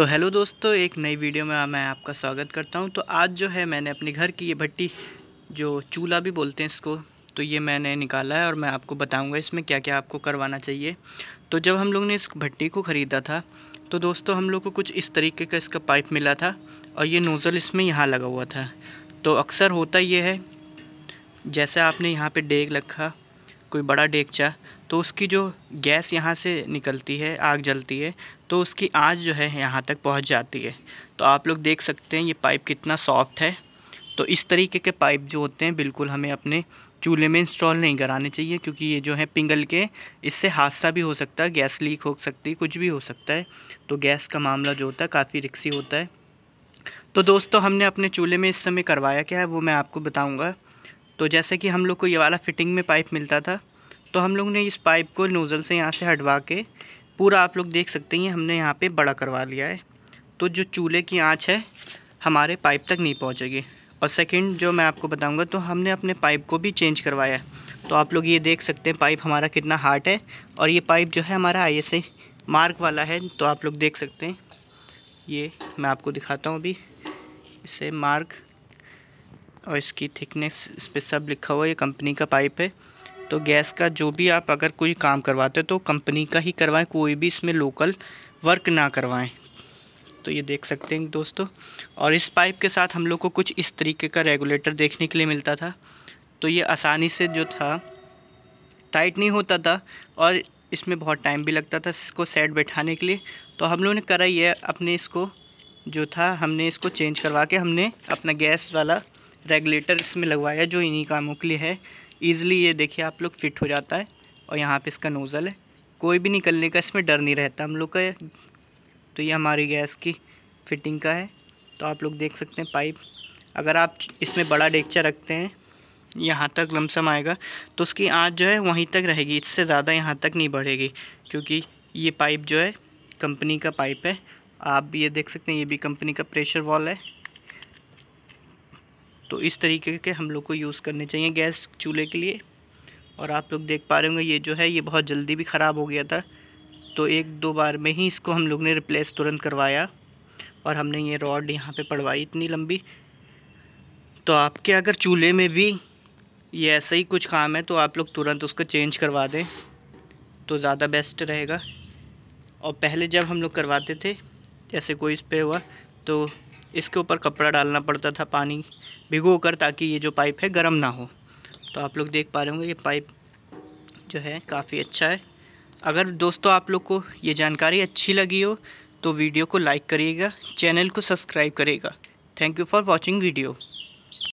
तो हेलो दोस्तों एक नई वीडियो में मैं आपका स्वागत करता हूं तो आज जो है मैंने अपने घर की ये भट्टी जो चूल्हा भी बोलते हैं इसको तो ये मैंने निकाला है और मैं आपको बताऊंगा इसमें क्या क्या आपको करवाना चाहिए तो जब हम लोग ने इस भट्टी को ख़रीदा था तो दोस्तों हम लोग को कुछ इस तरीके का इसका पाइप मिला था और ये नोज़ल इसमें यहाँ लगा हुआ था तो अक्सर होता ये है जैसे आपने यहाँ पर डेग रखा कोई बड़ा डेगचा तो उसकी जो गैस यहाँ से निकलती है आग जलती है तो उसकी आँच जो है यहाँ तक पहुँच जाती है तो आप लोग देख सकते हैं ये पाइप कितना सॉफ्ट है तो इस तरीके के पाइप जो होते हैं बिल्कुल हमें अपने चूल्हे में इंस्टॉल नहीं कराने चाहिए क्योंकि ये जो है पिंगल के इससे हादसा भी हो सकता है गैस लीक हो सकती है कुछ भी हो सकता है तो गैस का मामला जो होता है काफ़ी रिक्सी होता है तो दोस्तों हमने अपने चूल्हे में इस समय करवाया क्या है वो मैं आपको बताऊँगा तो जैसे कि हम लोग को ये वाला फिटिंग में पाइप मिलता था तो हम लोग ने इस पाइप को नोज़ल से यहाँ से हटवा के पूरा आप लोग देख सकते हैं हमने यहाँ पे बड़ा करवा लिया है तो जो चूल्हे की आँच है हमारे पाइप तक नहीं पहुँचेगी और सेकंड जो मैं आपको बताऊंगा तो हमने अपने पाइप को भी चेंज करवाया है तो आप लोग ये देख सकते हैं पाइप हमारा कितना हार्ट है और ये पाइप जो है हमारा आई एस मार्क वाला है तो आप लोग देख सकते हैं ये मैं आपको दिखाता हूँ अभी इसे मार्क और इसकी थिकनेस इस पर सब लिखा हुआ है ये कंपनी का पाइप है तो गैस का जो भी आप अगर कोई काम करवाते हो तो कंपनी का ही करवाएं कोई भी इसमें लोकल वर्क ना करवाएं तो ये देख सकते हैं दोस्तों और इस पाइप के साथ हम लोग को कुछ इस तरीके का रेगुलेटर देखने के लिए मिलता था तो ये आसानी से जो था टाइट नहीं होता था और इसमें बहुत टाइम भी लगता था इसको सेट बैठाने के लिए तो हम लोगों ने करा ये अपने इसको जो था हमने इसको चेंज करवा के हमने अपना गैस वाला रेगुलेटर इसमें लगवाया जो इन्हीं कामों के लिए है ईज़िली ये देखिए आप लोग फिट हो जाता है और यहाँ पे इसका नोज़ल है कोई भी निकलने का इसमें डर नहीं रहता हम लोग का तो ये हमारी गैस की फिटिंग का है तो आप लोग देख सकते हैं पाइप अगर आप इसमें बड़ा डेक्चा रखते हैं यहाँ तक लमसम आएगा तो उसकी आँच जो है वहीं तक रहेगी इससे ज़्यादा यहाँ तक नहीं बढ़ेगी क्योंकि ये पाइप जो है कंपनी का पाइप है आप भी ये देख सकते हैं ये भी कंपनी का प्रेशर वॉल है तो इस तरीके के हम लोग को यूज़ करने चाहिए गैस चूल्हे के लिए और आप लोग देख पा रहे होंगे ये जो है ये बहुत जल्दी भी ख़राब हो गया था तो एक दो बार में ही इसको हम लोग ने रिप्लेस तुरंत करवाया और हमने ये रॉड यहाँ पे पड़वाई इतनी लंबी तो आपके अगर चूल्हे में भी ये ऐसा ही कुछ काम है तो आप लोग तुरंत उसको चेंज करवा दें तो ज़्यादा बेस्ट रहेगा और पहले जब हम लोग करवाते थे जैसे कोई इस पर हुआ तो इसके ऊपर कपड़ा डालना पड़ता था पानी भिगो कर ताकि ये जो पाइप है गर्म ना हो तो आप लोग देख पा रहे होंगे ये पाइप जो है काफ़ी अच्छा है अगर दोस्तों आप लोग को ये जानकारी अच्छी लगी हो तो वीडियो को लाइक करिएगा चैनल को सब्सक्राइब करेगा thank you for watching video